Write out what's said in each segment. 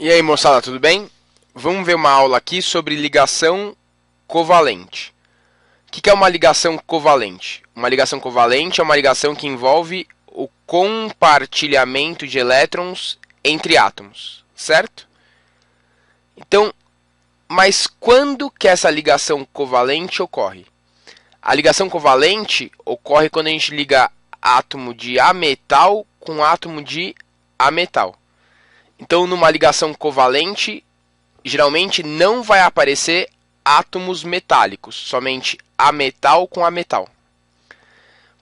E aí, moçada, tudo bem? Vamos ver uma aula aqui sobre ligação covalente. O que é uma ligação covalente? Uma ligação covalente é uma ligação que envolve o compartilhamento de elétrons entre átomos, certo? Então, mas quando que essa ligação covalente ocorre? A ligação covalente ocorre quando a gente liga átomo de ametal com átomo de ametal. Então, numa ligação covalente, geralmente não vai aparecer átomos metálicos, somente a metal com a metal.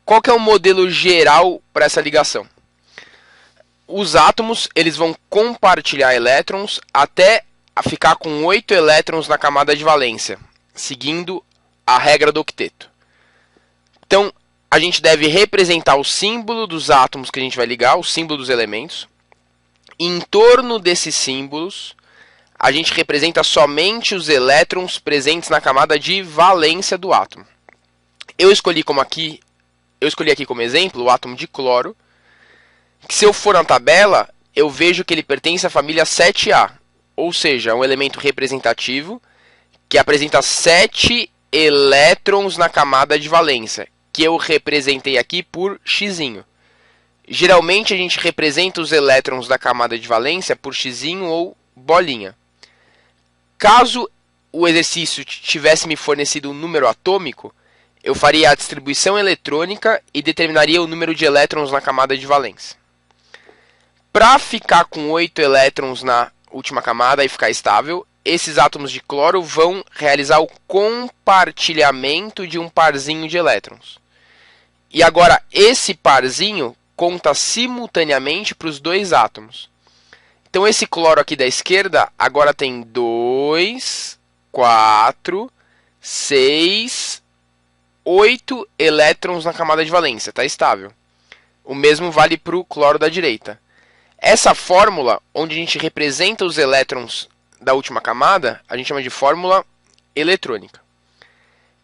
Qual que é o modelo geral para essa ligação? Os átomos eles vão compartilhar elétrons até ficar com 8 elétrons na camada de valência, seguindo a regra do octeto. Então, a gente deve representar o símbolo dos átomos que a gente vai ligar, o símbolo dos elementos, em torno desses símbolos, a gente representa somente os elétrons presentes na camada de valência do átomo. Eu escolhi como aqui, eu escolhi aqui como exemplo o átomo de cloro, que se eu for na tabela, eu vejo que ele pertence à família 7A, ou seja, um elemento representativo que apresenta 7 elétrons na camada de valência, que eu representei aqui por x. Geralmente a gente representa os elétrons da camada de valência por x ou bolinha. Caso o exercício tivesse me fornecido um número atômico, eu faria a distribuição eletrônica e determinaria o número de elétrons na camada de valência. Para ficar com 8 elétrons na última camada e ficar estável, esses átomos de cloro vão realizar o compartilhamento de um parzinho de elétrons. E agora, esse parzinho conta simultaneamente para os dois átomos. Então esse cloro aqui da esquerda agora tem 2, 4, 6, 8 elétrons na camada de valência, está estável. O mesmo vale para o cloro da direita. Essa fórmula, onde a gente representa os elétrons da última camada, a gente chama de fórmula eletrônica.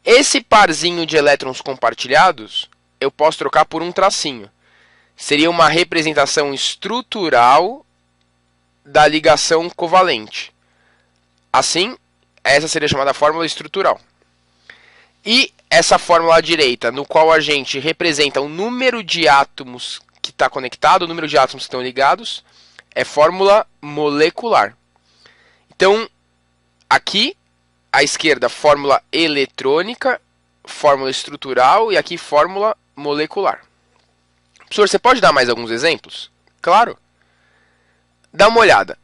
Esse parzinho de elétrons compartilhados eu posso trocar por um tracinho seria uma representação estrutural da ligação covalente. Assim, essa seria chamada fórmula estrutural. E essa fórmula à direita, no qual a gente representa o número de átomos que está conectado, o número de átomos que estão ligados, é fórmula molecular. Então, aqui à esquerda, fórmula eletrônica, fórmula estrutural e aqui fórmula molecular. Professor, você pode dar mais alguns exemplos? Claro. Dá uma olhada.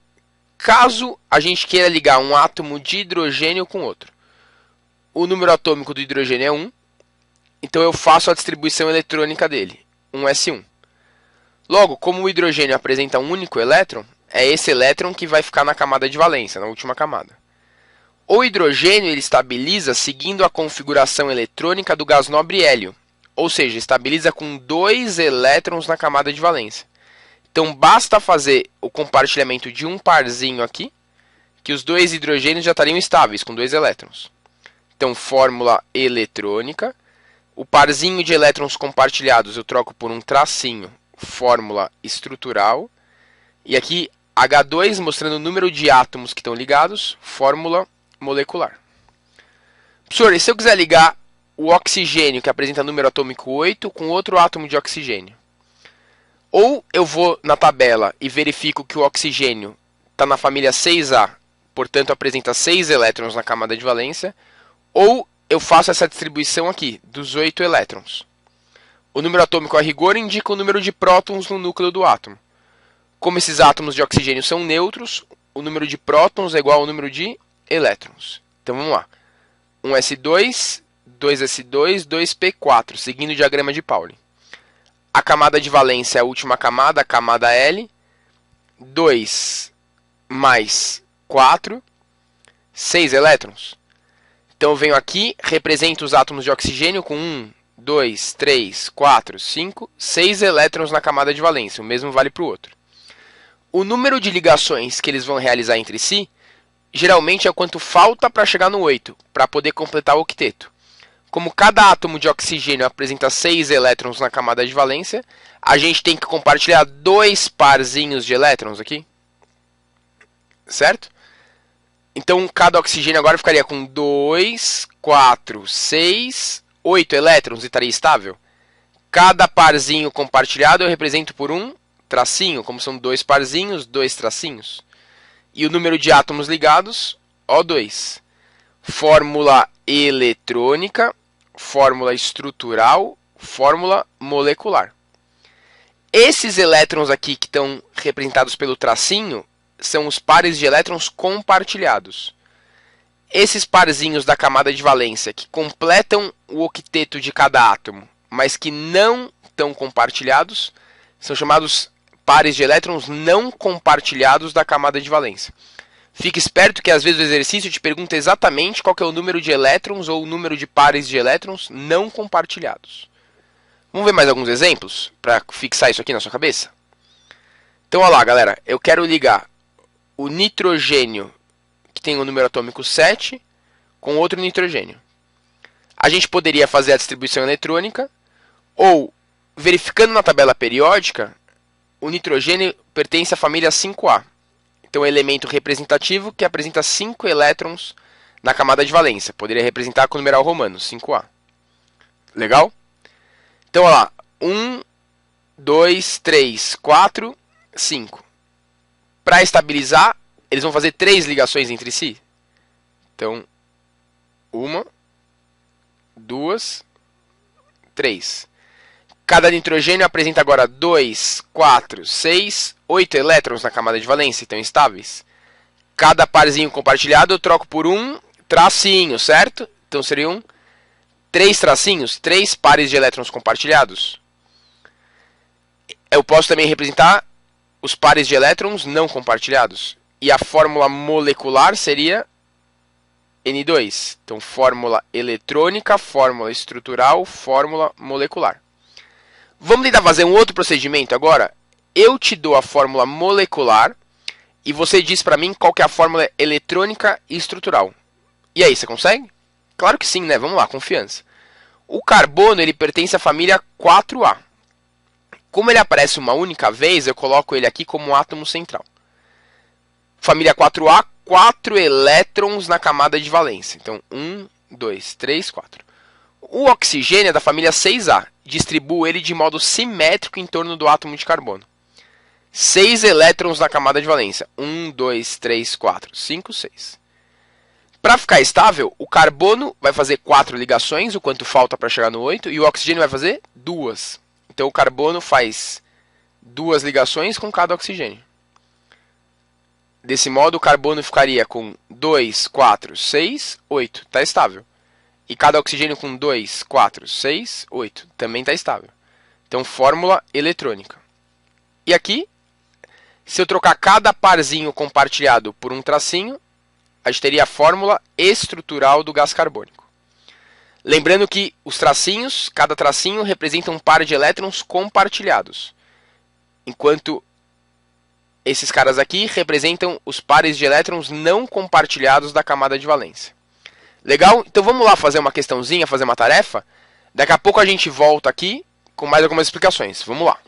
Caso a gente queira ligar um átomo de hidrogênio com outro, o número atômico do hidrogênio é 1, então eu faço a distribuição eletrônica dele, 1s1. Logo, como o hidrogênio apresenta um único elétron, é esse elétron que vai ficar na camada de valência, na última camada. O hidrogênio ele estabiliza seguindo a configuração eletrônica do gás nobre hélio, ou seja, estabiliza com dois elétrons na camada de valência. Então basta fazer o compartilhamento de um parzinho aqui, que os dois hidrogênios já estariam estáveis com dois elétrons. Então fórmula eletrônica, o parzinho de elétrons compartilhados eu troco por um tracinho, fórmula estrutural, e aqui H2 mostrando o número de átomos que estão ligados, fórmula molecular. Professor, e se eu quiser ligar o oxigênio, que apresenta número atômico 8, com outro átomo de oxigênio. Ou eu vou na tabela e verifico que o oxigênio está na família 6A, portanto apresenta 6 elétrons na camada de valência, ou eu faço essa distribuição aqui, dos 8 elétrons. O número atômico a rigor indica o número de prótons no núcleo do átomo. Como esses átomos de oxigênio são neutros, o número de prótons é igual ao número de elétrons. Então vamos lá. 1s2 2s2, 2p4, seguindo o diagrama de Pauli. A camada de valência é a última camada, a camada L. 2 mais 4, 6 elétrons. Então eu venho aqui, represento os átomos de oxigênio com 1, 2, 3, 4, 5, 6 elétrons na camada de valência. O mesmo vale para o outro. O número de ligações que eles vão realizar entre si geralmente é quanto falta para chegar no 8, para poder completar o octeto. Como cada átomo de oxigênio apresenta 6 elétrons na camada de valência, a gente tem que compartilhar dois parzinhos de elétrons aqui. Certo? Então cada oxigênio agora ficaria com 2, 4, 6, 8 elétrons e estaria estável. Cada parzinho compartilhado eu represento por um tracinho, como são dois parzinhos, dois tracinhos. E o número de átomos ligados, O2 fórmula eletrônica, fórmula estrutural, fórmula molecular. Esses elétrons aqui que estão representados pelo tracinho são os pares de elétrons compartilhados. Esses parzinhos da camada de valência que completam o octeto de cada átomo, mas que não estão compartilhados, são chamados pares de elétrons não compartilhados da camada de valência. Fique esperto que às vezes o exercício te pergunta exatamente qual é o número de elétrons ou o número de pares de elétrons não compartilhados. Vamos ver mais alguns exemplos para fixar isso aqui na sua cabeça? Então, olha lá, galera. Eu quero ligar o nitrogênio, que tem o número atômico 7, com outro nitrogênio. A gente poderia fazer a distribuição eletrônica, ou, verificando na tabela periódica, o nitrogênio pertence à família 5A. Então, um é elemento representativo que apresenta 5 elétrons na camada de valência. Poderia representar com o numeral romano, 5A. Legal? Então, olha lá. 1, 2, 3, 4, 5. Para estabilizar, eles vão fazer 3 ligações entre si. Então, uma, duas, 3. Cada nitrogênio apresenta agora 2, 4, 6, 8 elétrons na camada de valência, então estáveis. Cada parzinho compartilhado eu troco por um tracinho, certo? Então seriam três tracinhos, três pares de elétrons compartilhados. Eu posso também representar os pares de elétrons não compartilhados. E a fórmula molecular seria N2. Então, fórmula eletrônica, fórmula estrutural, fórmula molecular. Vamos tentar fazer um outro procedimento agora? Eu te dou a fórmula molecular e você diz para mim qual que é a fórmula eletrônica e estrutural. E aí, você consegue? Claro que sim, né? Vamos lá, confiança. O carbono, ele pertence à família 4A. Como ele aparece uma única vez, eu coloco ele aqui como átomo central. Família 4A, 4 elétrons na camada de valência. Então, 1, 2, 3, 4. O oxigênio é da família 6A distribuo ele de modo simétrico em torno do átomo de carbono. Seis elétrons na camada de valência. Um, dois, três, quatro, cinco, seis. Para ficar estável, o carbono vai fazer quatro ligações, o quanto falta para chegar no 8, e o oxigênio vai fazer duas. Então o carbono faz duas ligações com cada oxigênio. Desse modo, o carbono ficaria com 2, 4, 6, 8. Está estável. E cada oxigênio com 2, 4, 6, 8 também está estável. Então, fórmula eletrônica. E aqui, se eu trocar cada parzinho compartilhado por um tracinho, a gente teria a fórmula estrutural do gás carbônico. Lembrando que os tracinhos, cada tracinho representa um par de elétrons compartilhados, enquanto esses caras aqui representam os pares de elétrons não compartilhados da camada de valência. Legal? Então vamos lá fazer uma questãozinha, fazer uma tarefa. Daqui a pouco a gente volta aqui com mais algumas explicações. Vamos lá.